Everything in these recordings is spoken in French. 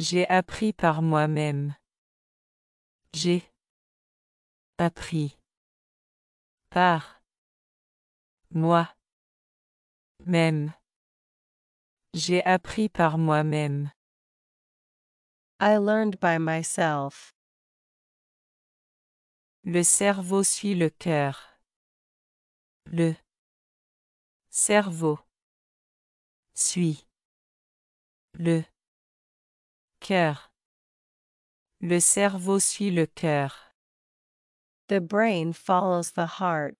J'ai appris par moi-même. J'ai appris par moi même. J'ai appris par moi-même. I learned by myself. Le cerveau suit le cœur. Le cerveau suit le Cœur. Le cerveau suit le cœur. The brain follows the heart.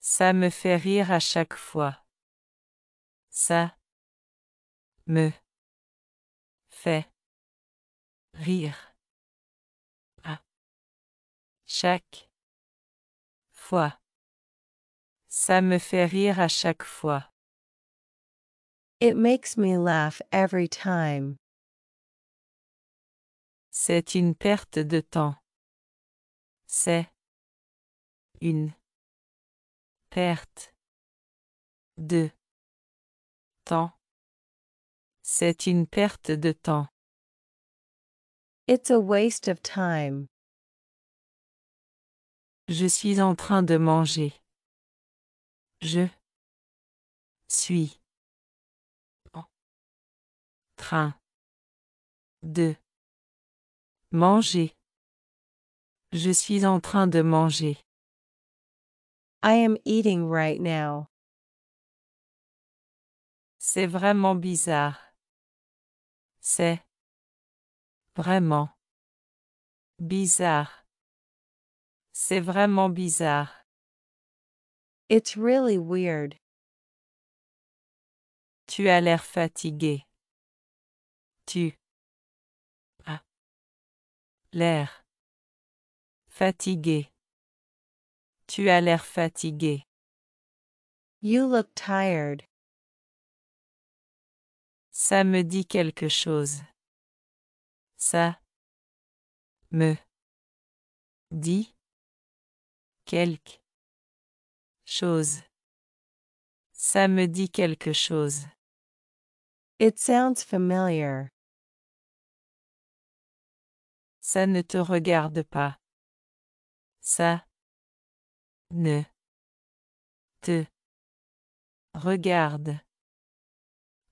Ça me fait rire à chaque fois. Ça me fait rire à chaque fois. Ça me fait rire à chaque fois. It makes me laugh every time. C'est une perte de temps. C'est une perte de temps. C'est une perte de temps. It's a waste of time. Je suis en train de manger. Je suis 2. Manger. Je suis en train de manger. I am eating right now. C'est vraiment bizarre. C'est vraiment bizarre. C'est vraiment bizarre. It's really weird. Tu as l'air fatigué tu as l'air fatigué. Tu as l'air fatigué. You look tired. Ça me dit quelque chose. Ça me dit quelque chose. Ça me dit quelque chose. It sounds familiar. Ça ne te regarde pas. Ça ne te regarde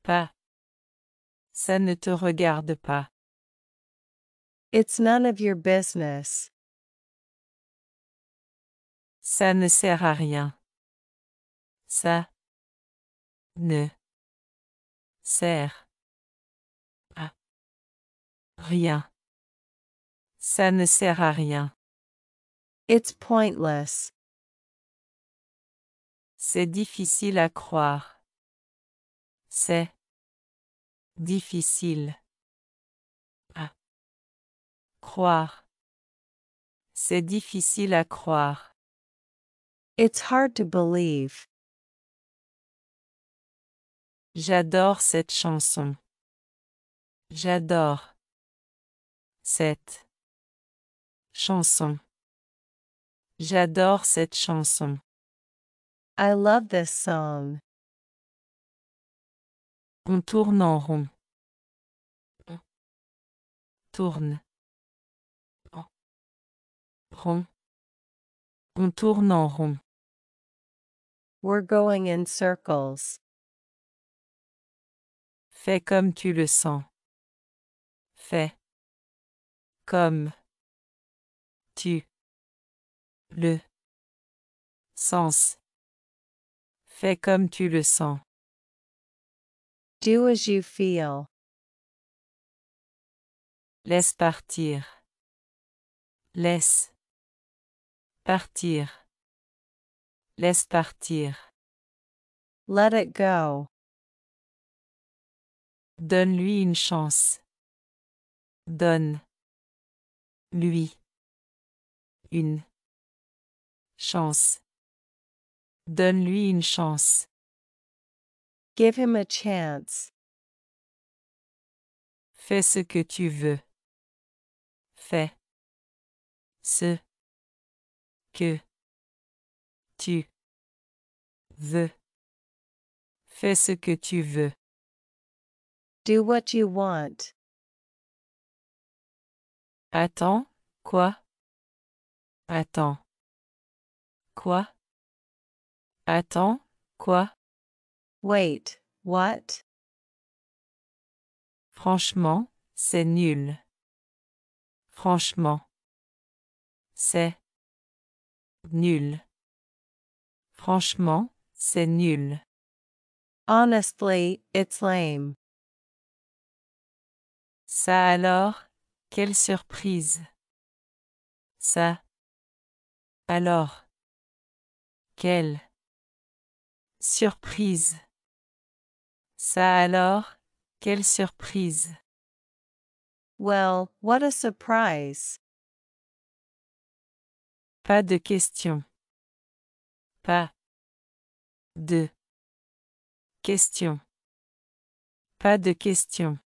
pas. Ça ne te regarde pas. It's none of your business. Ça ne sert à rien. Ça ne sert à rien. Ça ne sert à rien. It's pointless. C'est difficile à croire. C'est difficile à croire. C'est difficile à croire. It's hard to believe. J'adore cette chanson. J'adore cette Chanson. J'adore cette chanson. I love this song. On tourne en rond. On tourne. En rond. On tourne en rond. We're going in circles. Fais comme tu le sens. Fais comme le sens. Fais comme tu le sens. Do as you feel. Laisse partir. Laisse partir. Laisse partir. Let it go. Donne-lui une chance. Donne. Lui une chance. Donne-lui une chance. Give him a chance. Fais ce que tu veux. Fais ce que tu veux. Fais ce que tu veux. Do what you want. Attends, quoi? Attends. Quoi? Attends, quoi? Wait, what? Franchement, c'est nul. Franchement. C'est nul. Franchement, c'est nul. Honestly, it's lame. Ça alors, quelle surprise. Ça. Alors, quelle surprise Ça alors, quelle surprise Well, what a surprise Pas de question. Pas de question. Pas de question.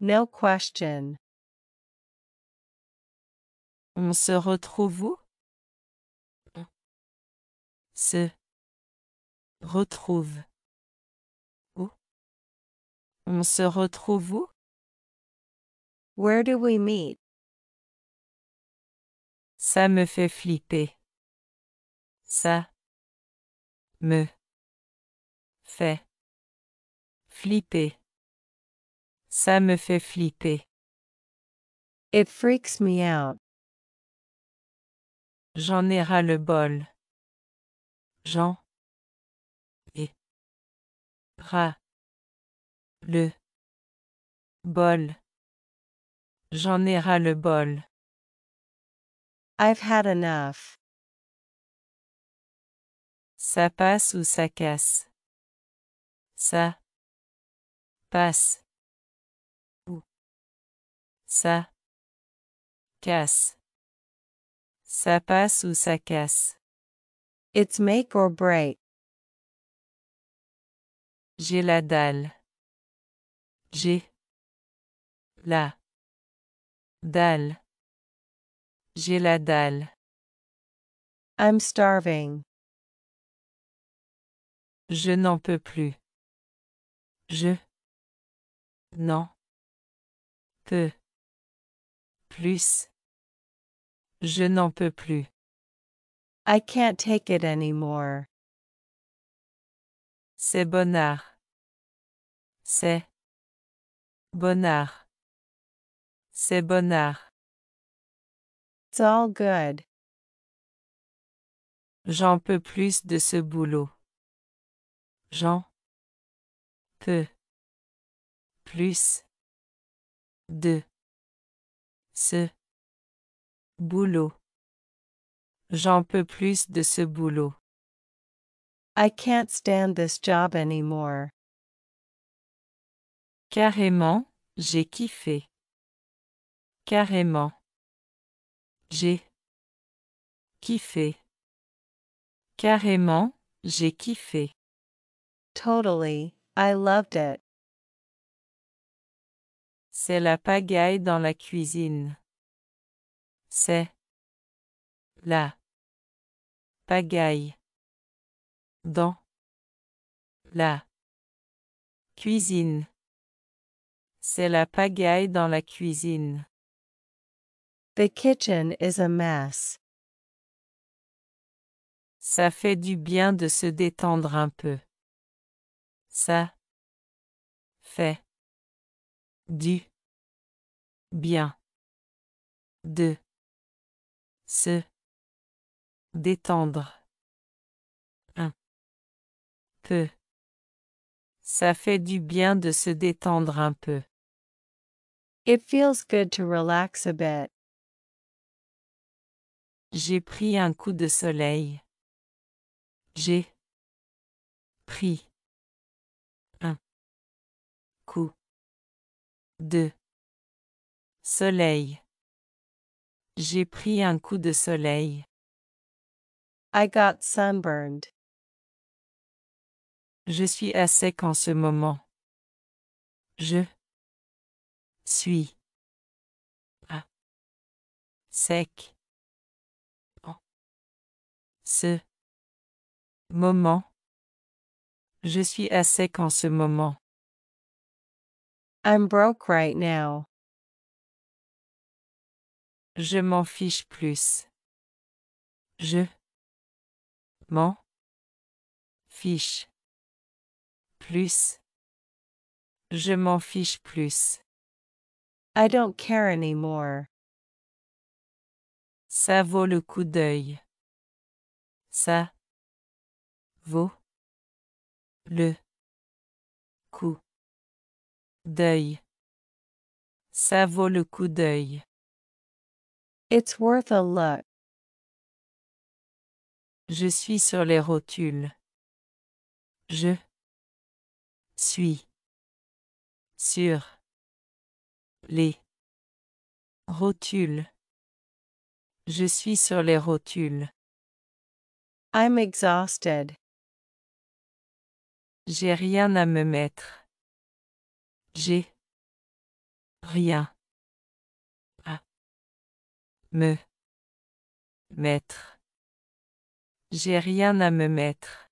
No question. On se retrouve où se retrouve où On se retrouve où Where do we meet Ça me fait flipper. Ça me fait flipper. Ça me fait flipper. It freaks me out. J'en ai ras le bol. Jean et bras le bol J'en ai ras le bol. I've had enough. Ça passe ou ça casse. Ça passe ou ça casse. Ça passe ou ça casse. It's make or break. J'ai la dalle. J'ai la dalle. J'ai la dalle. I'm starving. Je n'en peux plus. Je non peux plus. Je n'en peux plus. I can't take it anymore. C'est bonheur. C'est bonheur. C'est bonheur. It's all good. J'en peux plus de ce boulot. J'en peux plus de ce boulot. J'en peux plus de ce boulot. I can't stand this job anymore. Carrément, j'ai kiffé. Carrément. J'ai kiffé. Carrément, j'ai kiffé. Totally, I loved it. C'est la pagaille dans la cuisine. C'est la Pagaille. Dans. La. Cuisine. C'est la pagaille dans la cuisine. The kitchen is a mess. Ça fait du bien de se détendre un peu. Ça fait du bien de se Détendre. Un peu. Ça fait du bien de se détendre un peu. It feels good to relax a bit. J'ai pris un coup de soleil. J'ai pris un coup de soleil. J'ai pris un coup de soleil. I got sunburned. Je suis à sec en ce moment. Je suis à sec en ce moment. Je suis à sec en ce moment. I'm broke right now. Je m'en fiche plus. Je fiche plus. Je m'en fiche plus. I don't care anymore. Ça vaut le coup d'œil. Ça vaut le coup d'œil. Ça vaut le coup d'œil. It's worth a look. Je suis sur les rotules. Je suis sur les rotules. Je suis sur les rotules. I'm exhausted. J'ai rien à me mettre. J'ai rien à me mettre. J'ai rien à me mettre.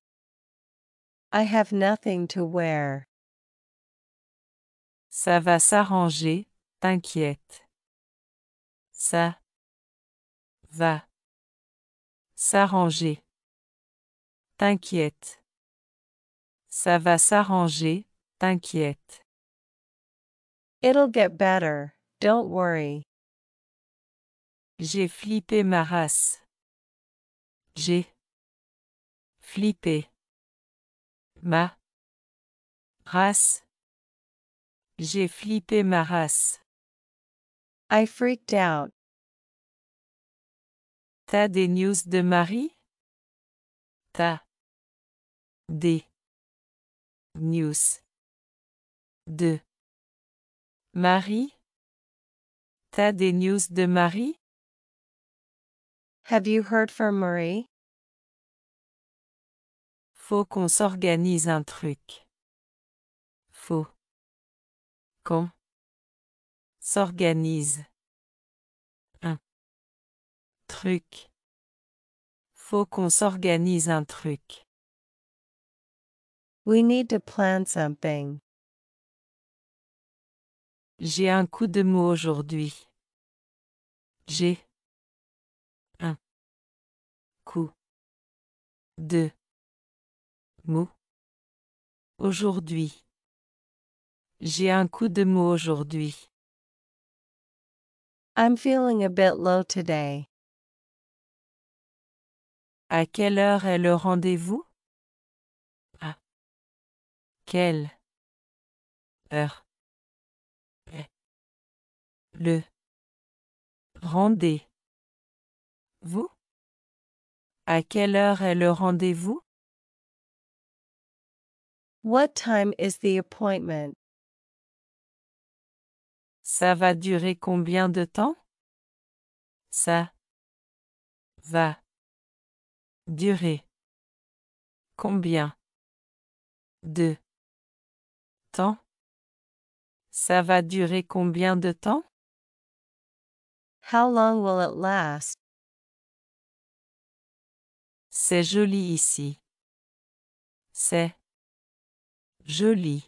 I have nothing to wear. Ça va s'arranger, t'inquiète. Ça va s'arranger. T'inquiète. Ça va s'arranger, t'inquiète. It'll get better, don't worry. J'ai flippé ma race. J'ai Ma race. J'ai flippé ma race. I freaked out. T'as des news de Marie? T'as des news de Marie? T'as des news de Marie? Have you heard from Marie? Faut qu'on s'organise un truc. Faut. Qu'on. S'organise. Un. Truc. Faut qu'on s'organise un truc. We need to plan something. J'ai un coup de mot aujourd'hui. J'ai un coup de Aujourd'hui. J'ai un coup de mot aujourd'hui. I'm feeling a bit low today. À quelle heure est le rendez-vous? À quelle heure est le rendez-vous? À quelle heure est le rendez-vous? What time is the appointment? Ça va durer combien de temps? Ça va durer combien de temps? Ça va durer combien de temps? How long will it last? C'est joli ici. C'est Joli.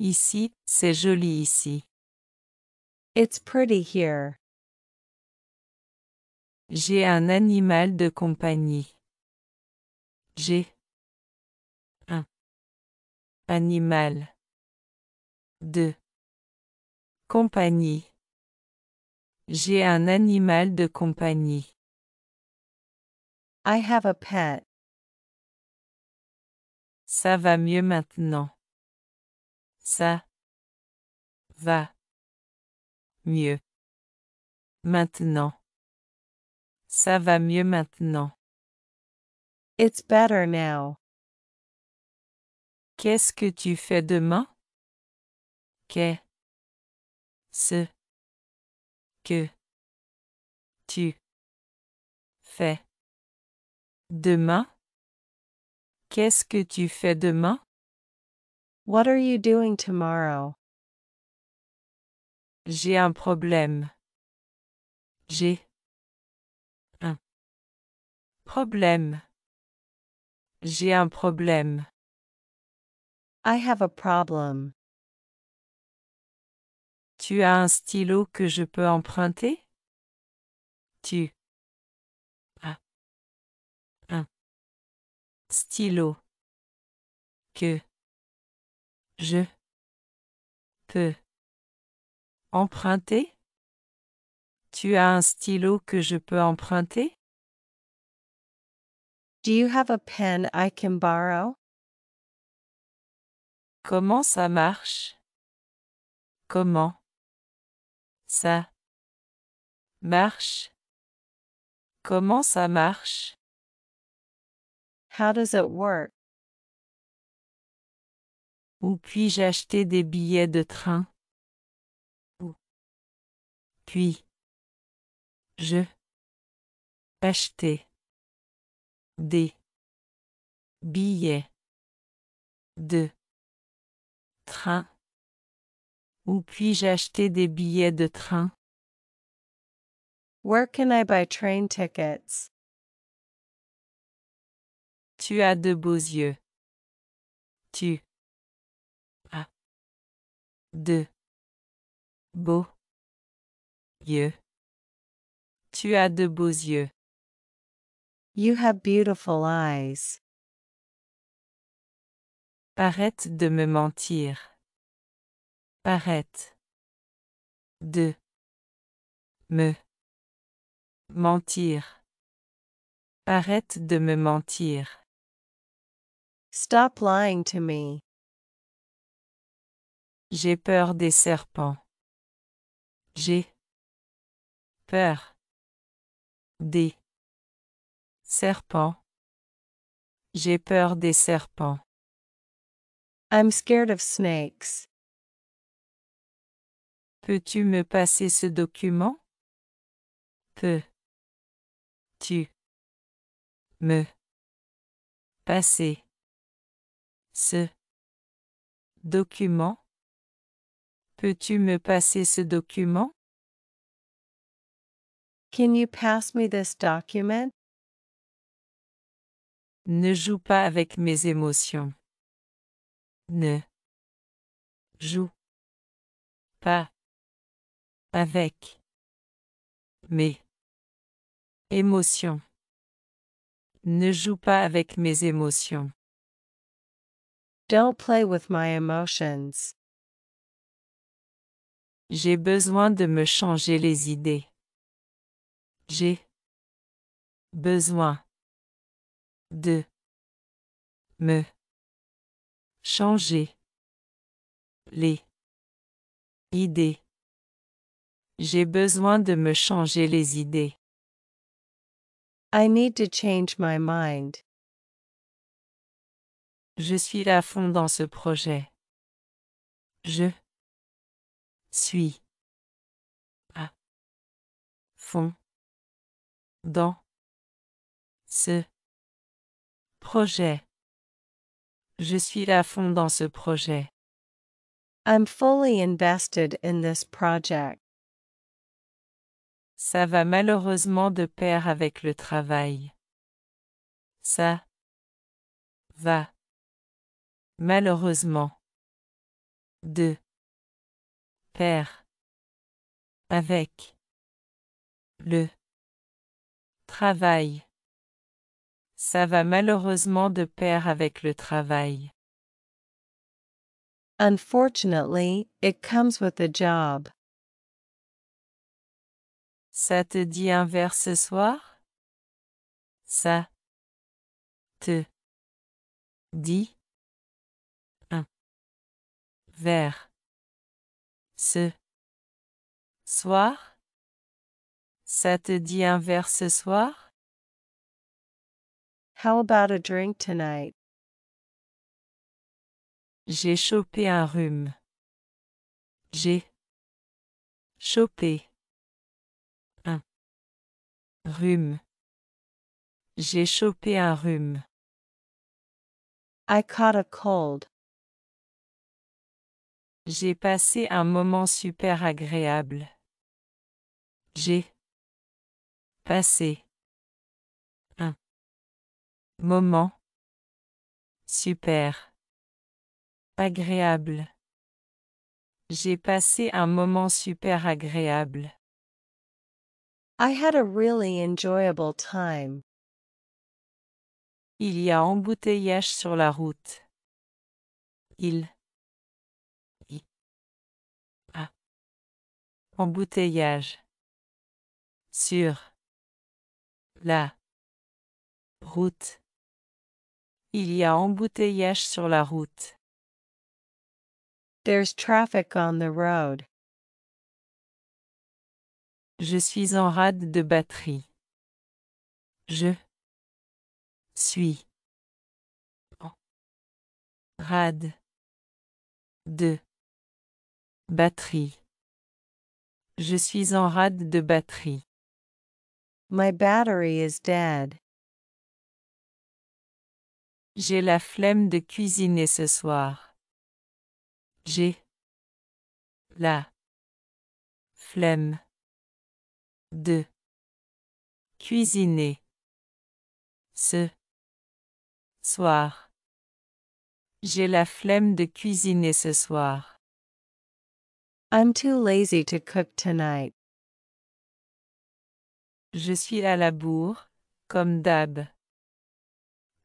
Ici, c'est joli ici. It's pretty here. J'ai un animal de compagnie. J'ai un animal de compagnie. J'ai un animal de compagnie. I have a pet. Ça va mieux maintenant. Ça va mieux maintenant. Ça va mieux maintenant. It's better now. Qu'est-ce que tu fais demain? Qu'est-ce que tu fais demain? Qu'est-ce que tu fais demain? What are you doing tomorrow? J'ai un problème. J'ai un problème. J'ai un problème. I have a problem. Tu as un stylo que je peux emprunter? Tu stylo que je peux emprunter Tu as un stylo que je peux emprunter Do you have a pen I can borrow? Comment ça marche Comment ça marche Comment ça marche How does it work? Où puis-je acheter des billets de train? Où puis je acheter des billets de train? Où puis-je acheter des billets de train? Where can I buy train tickets? Tu as de beaux yeux. Tu as de beaux yeux. Tu as de beaux yeux. You have beautiful eyes. Arrête de me mentir. Arrête de me mentir. Arrête de me mentir. Stop lying to me. J'ai peur des serpents. J'ai peur des serpents. J'ai peur des serpents. I'm scared of snakes. Peux-tu me passer ce document? Peux-tu me passer ce document Peux-tu me passer ce document Can you pass me this document Ne joue pas avec mes émotions. Ne joue pas avec mes émotions. Ne joue pas avec mes émotions. Don't play with my emotions. J'ai besoin de me changer les idées. J'ai besoin de me changer les idées. J'ai besoin de me changer les idées. I need to change my mind. Je suis la fond dans ce projet. Je suis à fond dans ce projet. Je suis à fond dans ce projet. I'm fully invested in this project. Ça va malheureusement de pair avec le travail. Ça va Malheureusement. de, Père. Avec. Le. Travail. Ça va malheureusement de pair avec le travail. Unfortunately, it comes with the job. Ça te dit un verre ce soir? Ça te dit vers ce soir Ça te dit un verre ce soir How about a drink tonight J'ai chopé un rhume. J'ai chopé un rhume. J'ai chopé un rhume. I caught a cold. J'ai passé un moment super agréable. J'ai passé un moment super agréable. J'ai passé un moment super agréable. I had a really enjoyable time. Il y a embouteillage sur la route. Il Embouteillage. Sur. La. Route. Il y a embouteillage sur la route. There's traffic on the road. Je suis en rade de batterie. Je suis en rade de batterie. Je suis en rade de batterie. My battery is dead. J'ai la flemme de cuisiner ce soir. J'ai la flemme de cuisiner ce soir. J'ai la flemme de cuisiner ce soir. I'm too lazy to cook tonight. Je suis à la bourre, comme d'hab.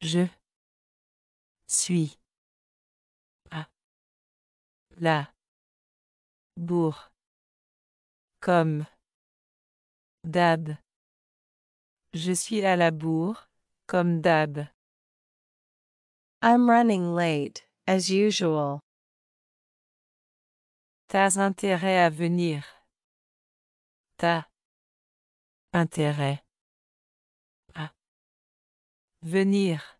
Je suis à la bourre, comme d'hab. Je suis à la bourre, comme d'hab. I'm running late, as usual. T'as intérêt à venir. T'as intérêt à venir.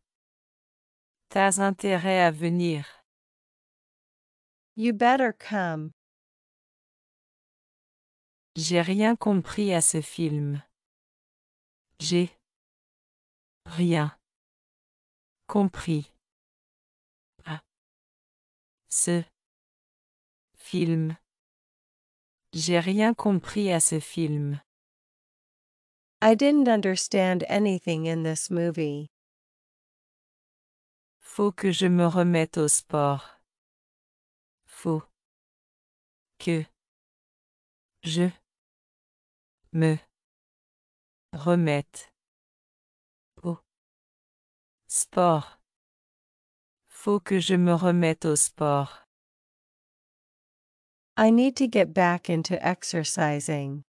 T'as intérêt à venir. You better come. J'ai rien compris à ce film. J'ai rien compris à ce Film. J'ai rien compris à ce film. I didn't understand anything in this movie. Faut que je me remette au sport. Faut que je me remette au sport. Faut que je me remette au sport. I need to get back into exercising.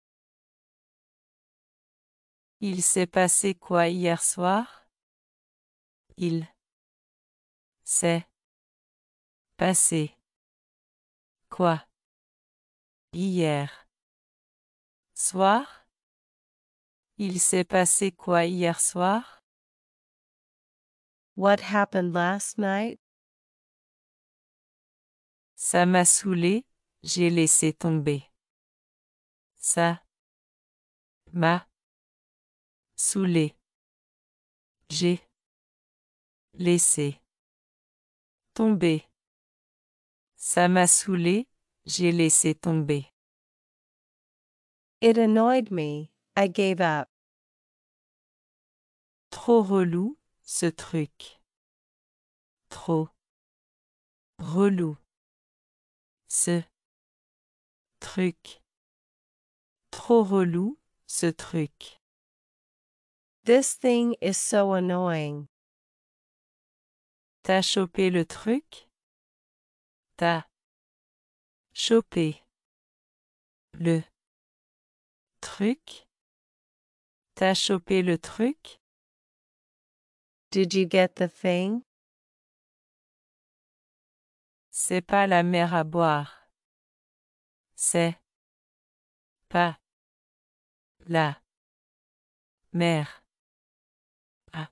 Il s'est passé quoi hier soir? Il s'est passé quoi hier soir? Il s'est passé quoi hier soir? What happened last night? Ça m'a saoulé J'ai laissé tomber. Ça. Ma. Saoulé. J'ai. Laissé. Tomber. Ça m'a saoulé, j'ai laissé tomber. It annoyed me, I gave up. Trop relou, ce truc. Trop. Relou. Ce. Trop relou, ce truc. This thing is so annoying. T'as chopé le truc? T'as chopé le truc? T'as chopé le truc? Did you get the thing? C'est pas la mer à boire. C'est pas la mer à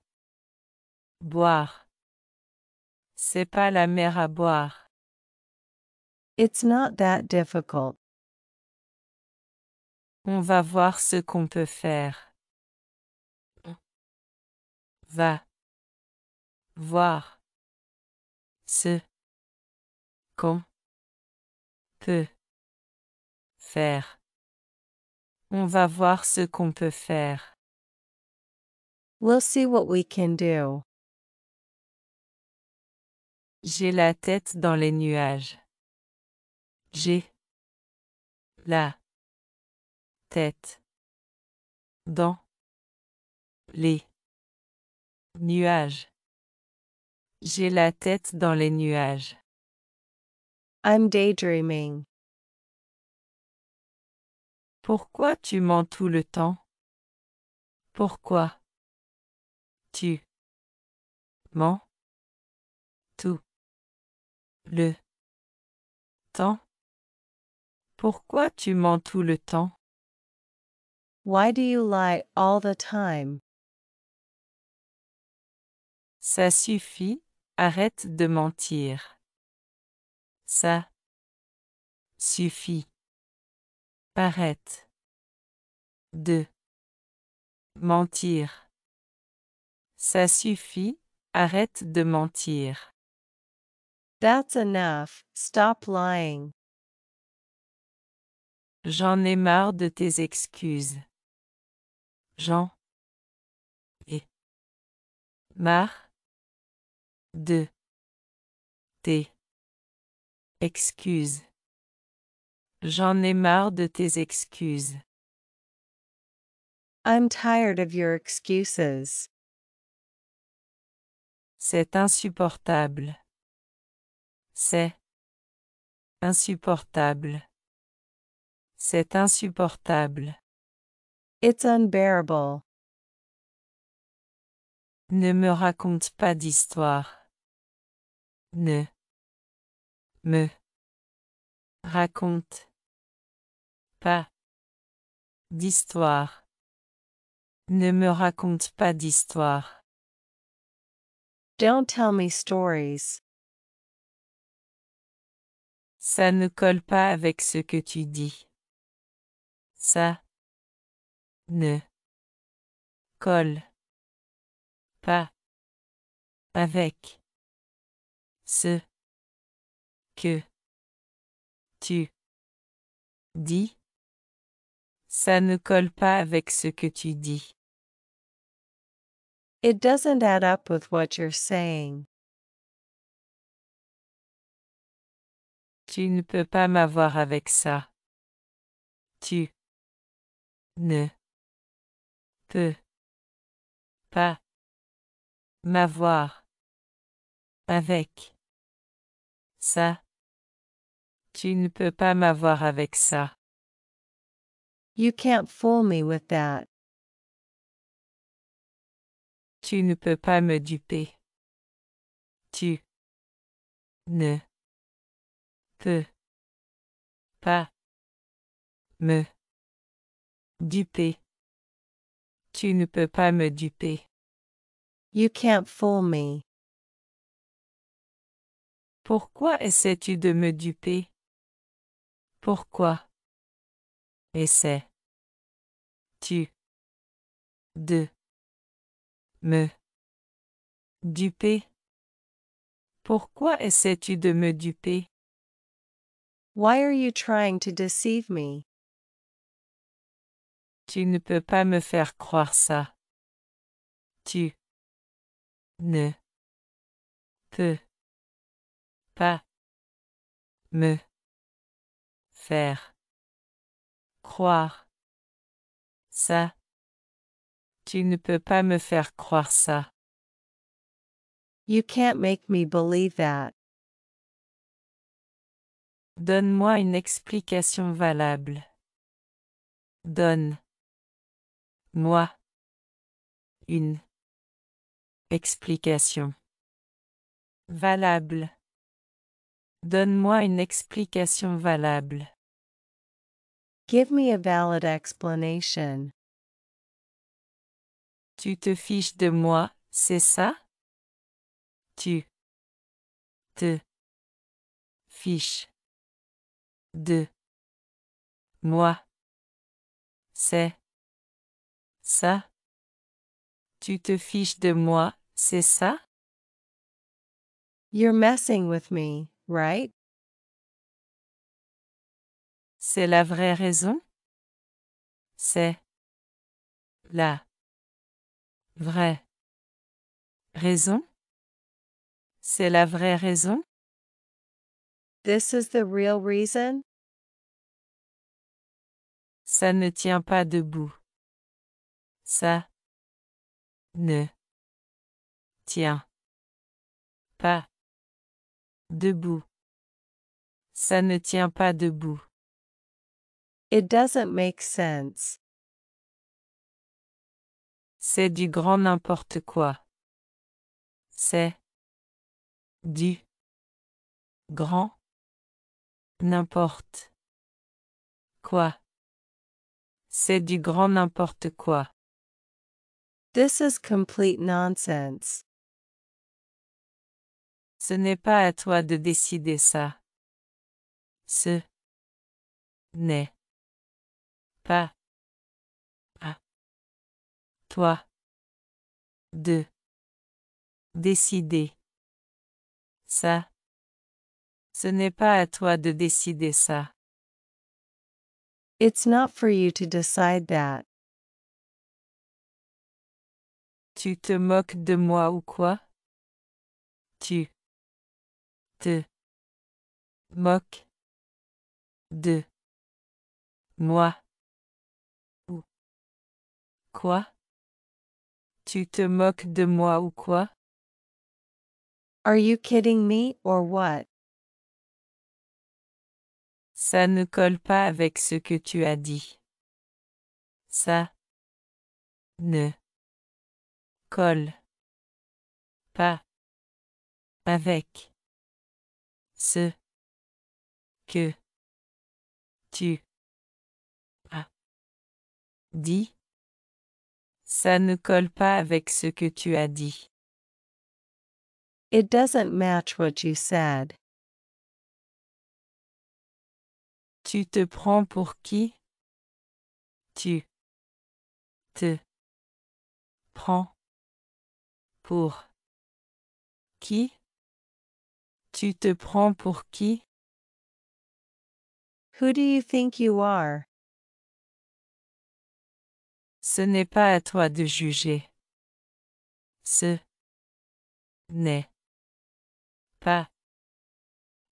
boire. C'est pas la mer à boire. It's not that difficult. On va voir ce qu'on peut faire. va voir ce qu'on peut faire. On va voir ce qu'on peut faire. We'll see what we can do. J'ai la tête dans les nuages. J'ai la tête dans les nuages. J'ai la tête dans les nuages. I'm daydreaming. Pourquoi tu mens tout le temps Pourquoi tu mens tout le temps Pourquoi tu mens tout le temps Why do you lie all the time Ça suffit, arrête de mentir. Ça suffit. Arrête de Mentir. Ça suffit, arrête de mentir. That's enough, stop lying. J'en ai marre de tes excuses. Jean. Et. Marre. De. Tes. Excuses. J'en ai marre de tes excuses. I'm tired of your excuses. C'est insupportable. C'est insupportable. C'est insupportable. It's unbearable. Ne me raconte pas d'histoire. Ne me raconte pas d'histoire. Ne me raconte pas d'histoire. Don't tell me stories. Ça ne colle pas avec ce que tu dis. Ça ne colle pas avec ce que tu dis. Ça ne colle pas avec ce que tu dis. It doesn't add up with what you're saying. Tu ne peux pas m'avoir avec ça. Tu ne peux pas m'avoir avec ça. Tu ne peux pas m'avoir avec ça. You can't fool me with that. Tu ne peux pas me duper. Tu ne peux pas me duper. Tu ne peux pas me duper. You can't fool me. Pourquoi essaies-tu de me duper? Pourquoi? Essaie. Tu. De. Me. Duper. Pourquoi essaies-tu de me duper? Why are you trying to deceive me? Tu ne peux pas me faire croire ça. Tu ne peux pas me faire croire ça. Tu ne peux pas me faire croire ça. You can't make me believe that. Donne-moi une explication valable. Donne-moi une explication valable. Donne-moi une explication valable. Give me a valid explanation. Tu te fiches de moi, c'est ça? Tu te fiches de moi, c'est ça? Tu te fiches de moi, c'est ça? You're messing with me, right? C'est la vraie raison C'est la vraie raison C'est la vraie raison This is the real reason Ça ne tient pas debout. Ça ne tient pas debout. Ça ne tient pas debout. It doesn't make sense. C'est du grand n'importe quoi. C'est du grand n'importe quoi. C'est du grand n'importe quoi. This is complete nonsense. Ce n'est pas à toi de décider ça. Ce n'est pas à toi de décider ça. Ce n'est pas à toi de décider ça. It's not for you to decide that. Tu te moques de moi ou quoi? Tu te moques de moi. Quoi Tu te moques de moi ou quoi Are you kidding me or what Ça ne colle pas avec ce que tu as dit. Ça ne colle pas avec ce que tu as dit. Ça ne colle pas avec ce que tu as dit. It doesn't match what you said. Tu te prends pour qui? Tu te prends pour qui? Tu te prends pour qui? Who do you think you are? Ce n'est pas à toi de juger. Ce n'est pas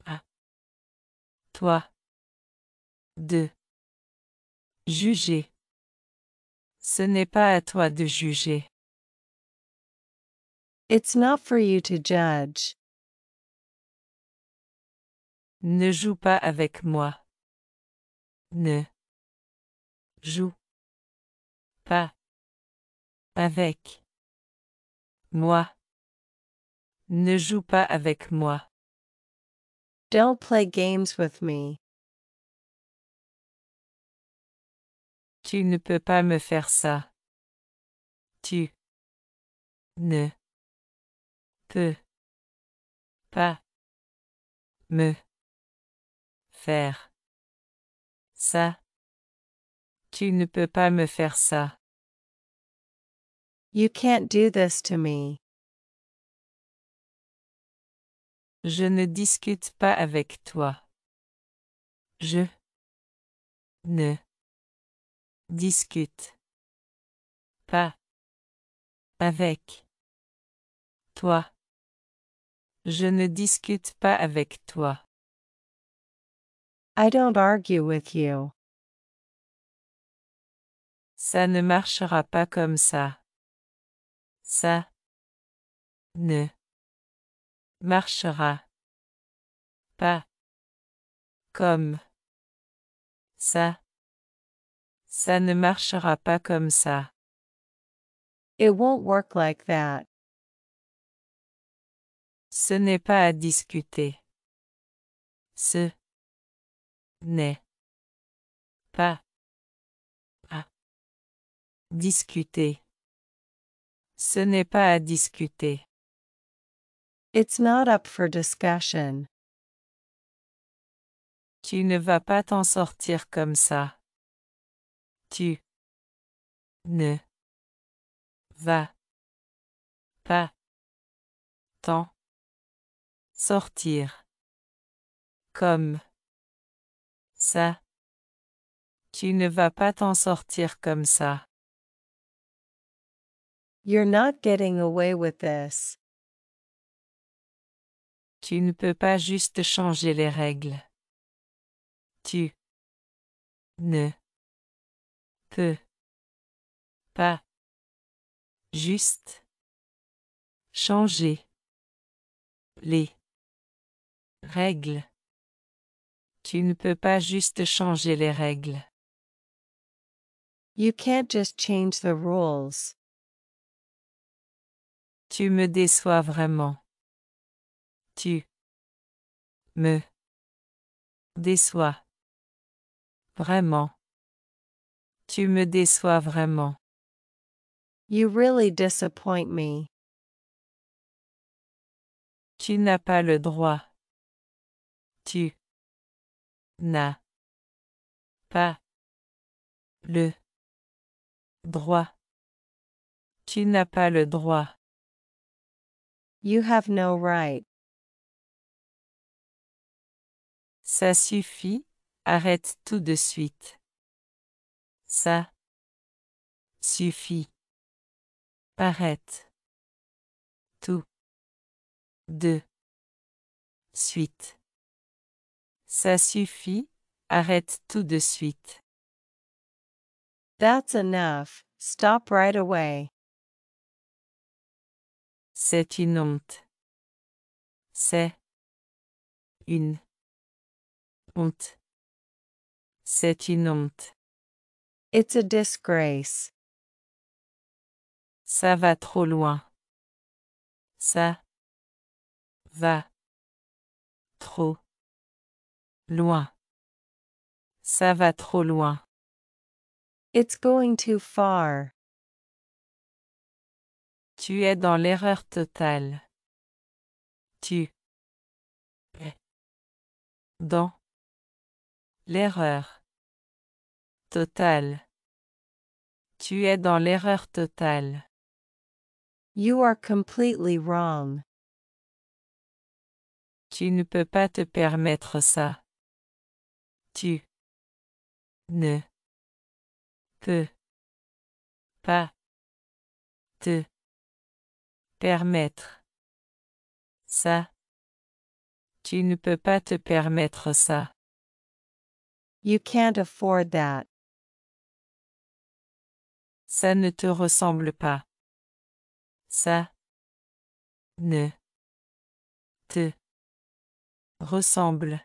à toi de juger. Ce n'est pas à toi de juger. It's not for you to judge. Ne joue pas avec moi. Ne joue avec. Moi. Ne joue pas avec moi. Don't play games with me. Tu ne peux pas me faire ça. Tu ne peux pas me faire ça. Tu ne peux pas me faire ça. You can't do this to me. Je ne discute pas avec toi. Je ne discute pas avec toi. Je ne discute pas avec toi. I don't argue with you. Ça ne marchera pas comme ça ça ne marchera pas comme ça. Ça ne marchera pas comme ça. It won't work like that. Ce n'est pas à discuter. Ce n'est pas à discuter. Ce n'est pas à discuter. It's not up for discussion. Tu ne vas pas t'en sortir comme ça. Tu ne vas pas t'en sortir comme ça. Tu ne vas pas t'en sortir comme ça. You're not getting away with this. Tu ne peux pas juste changer les règles. Tu ne peux pas juste changer les règles. Tu ne peux pas juste changer les règles. You can't just change the rules. Tu me déçois vraiment. Tu me déçois vraiment. Tu me déçois vraiment. You really disappoint me. Tu n'as pas le droit. Tu n'as pas le droit. Tu n'as pas le droit. You have no right. Ça suffit, arrête tout de suite. Ça suffit. Arrête. Tout. De. Suite. Ça suffit, arrête tout de suite. That's enough, stop right away. C'est une honte. C'est une honte. C'est une honte. It's a disgrace. Ça va trop loin. Ça va trop loin. Ça va trop loin. It's going too far. Tu es dans l'erreur totale. Tu es dans l'erreur totale. Tu es dans l'erreur totale. You are completely wrong. Tu ne peux pas te permettre ça. Tu ne peux pas te Permettre. Ça. Tu ne peux pas te permettre ça. You can't afford that. Ça ne te ressemble pas. Ça ne te ressemble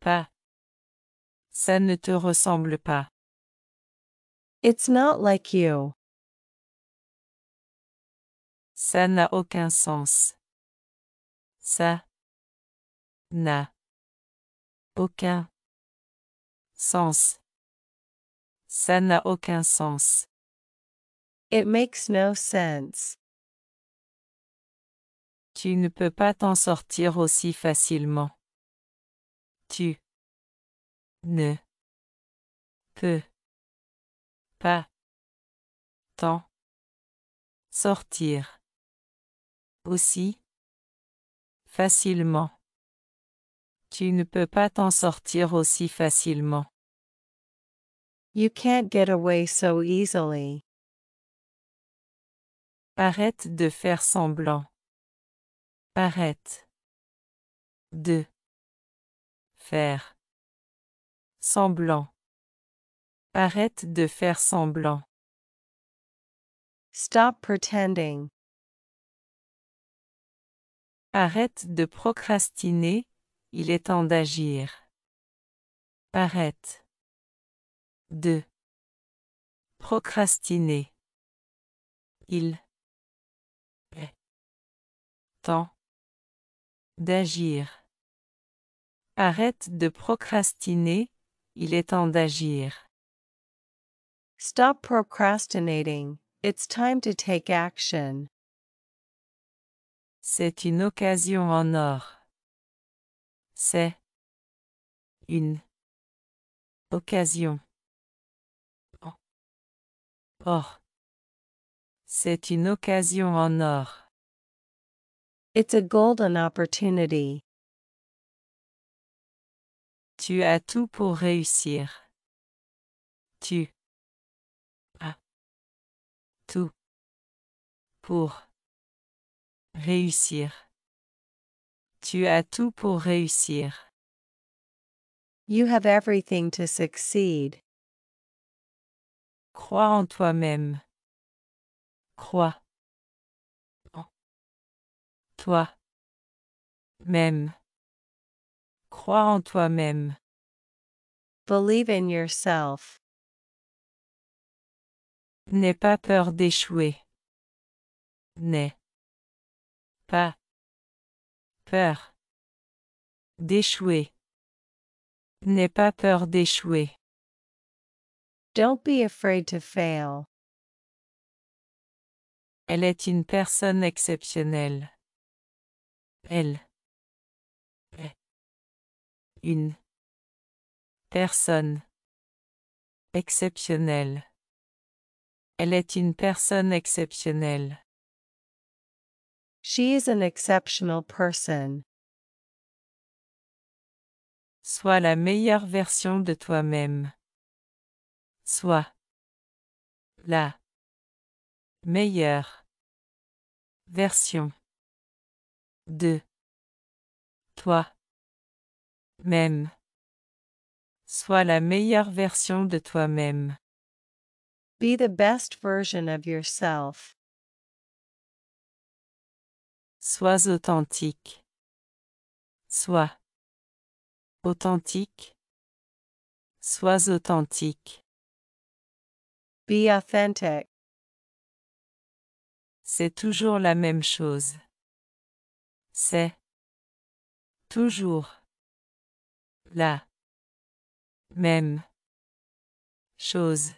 pas. Ça ne te ressemble pas. It's not like you. Ça n'a aucun sens. Ça n'a aucun sens. Ça n'a aucun sens. It makes no sense. Tu ne peux pas t'en sortir aussi facilement. Tu ne peux pas t'en sortir aussi facilement. Tu ne peux pas t'en sortir aussi facilement. You can't get away so easily. Arrête de faire semblant. Arrête de faire semblant. Arrête de faire semblant. Stop pretending. Arrête de procrastiner, il est temps d'agir. Arrête. de Procrastiner. Il est temps d'agir. Arrête de procrastiner, il est temps d'agir. Stop procrastinating, it's time to take action. C'est une occasion en or. C'est une occasion. Or. C'est une occasion en or. It's a golden opportunity. Tu as tout pour réussir. Tu as tout pour Réussir. Tu as tout pour réussir. You have everything to succeed. Crois en toi-même. Crois. En toi. Même. Crois en toi-même. Believe in yourself. N'aie pas peur d'échouer. N'aie pas peur d'échouer n'aie pas peur d'échouer Don't be afraid to fail. Elle est une personne exceptionnelle. Elle est une personne exceptionnelle. Elle est une personne exceptionnelle. She is an exceptional person. Sois la meilleure version de toi-même. Sois la meilleure version de toi-même. Sois la meilleure version de toi-même. Be the best version of yourself. Sois authentique. Sois authentique. Sois authentique. Be authentic. C'est toujours la même chose. C'est toujours la même chose.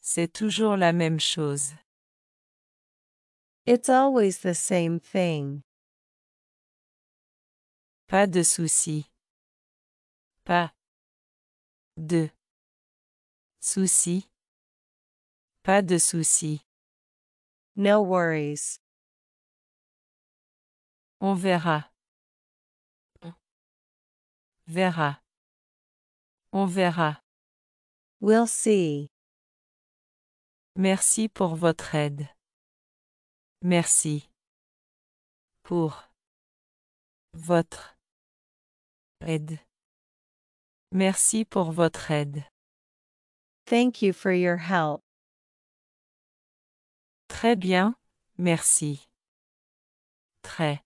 C'est toujours la même chose. It's always the same thing. Pas de soucis. Pas de soucis. Pas de souci. No worries. On verra. verra. On verra. We'll see. Merci pour votre aide. Merci. Pour. Votre. Aide. Merci pour votre aide. Thank you for your help. Très bien, merci. Très.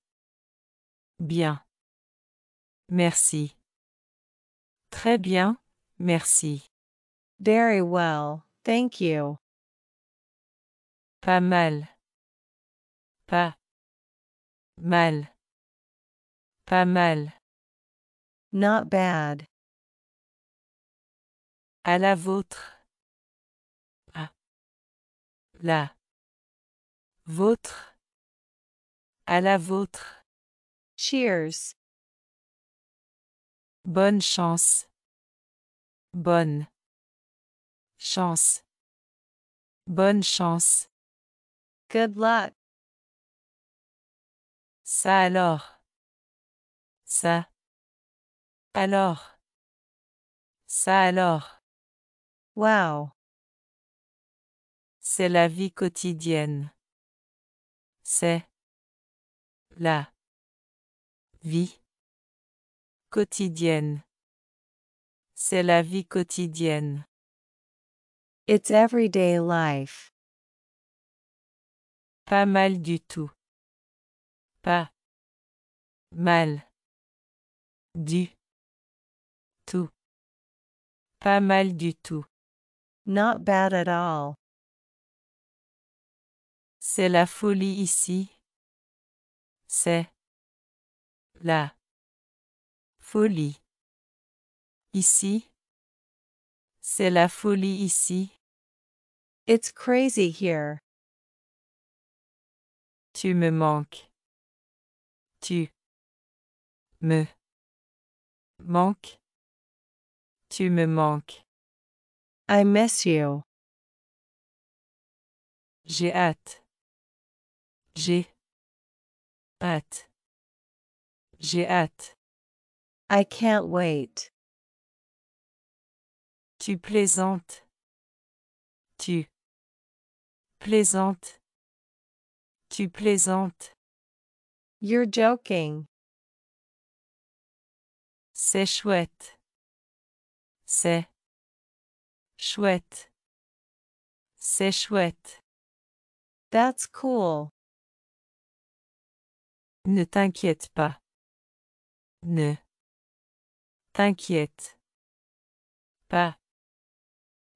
Bien. Merci. Très bien, merci. Very well, thank you. Pas mal. Pas. Mal. Pas mal. Not bad. À la vôtre. Ah. À. La. Vôtre. À la vôtre. Cheers. Bonne chance. Bonne. Chance. Bonne chance. Good luck. Ça alors. Ça. Alors. Ça alors. Wow. C'est la vie quotidienne. C'est la vie quotidienne. C'est la vie quotidienne. It's everyday life. Pas mal du tout. Pas. Mal. Du. Tout. Pas mal du tout. Not bad at all. C'est la folie ici. C'est la folie ici. C'est la folie ici. It's crazy here. Tu me manques. Tu me manques. Tu me manques. I miss you. J'ai hâte. J'ai hâte. J'ai hâte. I can't wait. Tu plaisantes. Tu plaisantes. Tu plaisantes. You're joking. C'est chouette. C'est chouette. C'est chouette. That's cool. Ne t'inquiète pas. Ne t'inquiète pas.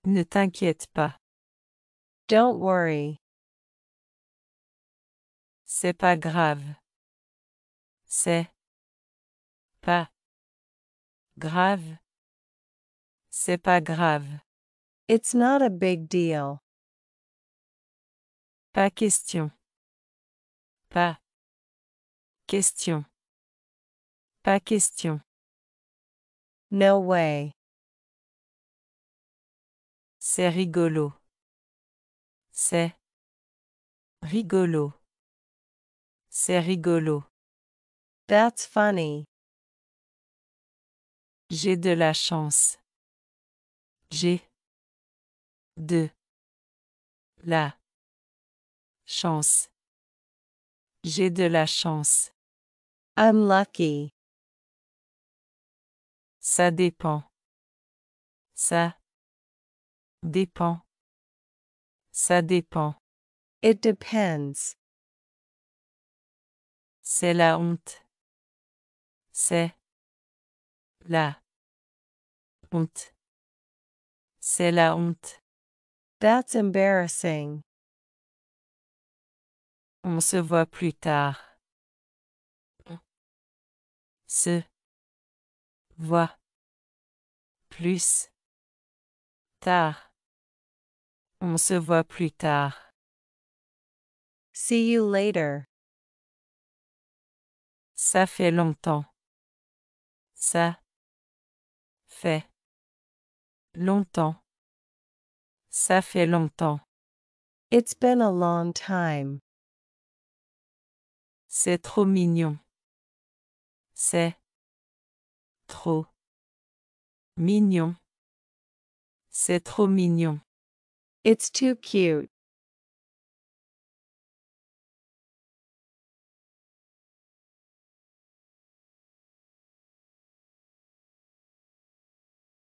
Ne t'inquiète pas. Don't worry. C'est pas grave. C'est pas grave. C'est pas grave. It's not a big deal. Pas question. Pas question. Pas question. No way. C'est rigolo. C'est rigolo. C'est rigolo. That's funny. J'ai de la chance. J'ai de la chance. J'ai de la chance. I'm lucky. Ça dépend. Ça dépend. Ça dépend. It depends. C'est la honte. C'est la honte. C'est la honte. That's embarrassing. On se voit plus tard. On se voit plus tard. On se voit plus tard. See you later. Ça fait longtemps. Ça fait longtemps. Ça fait longtemps. It's been a long time. C'est trop mignon. C'est trop mignon. C'est trop mignon. It's too cute.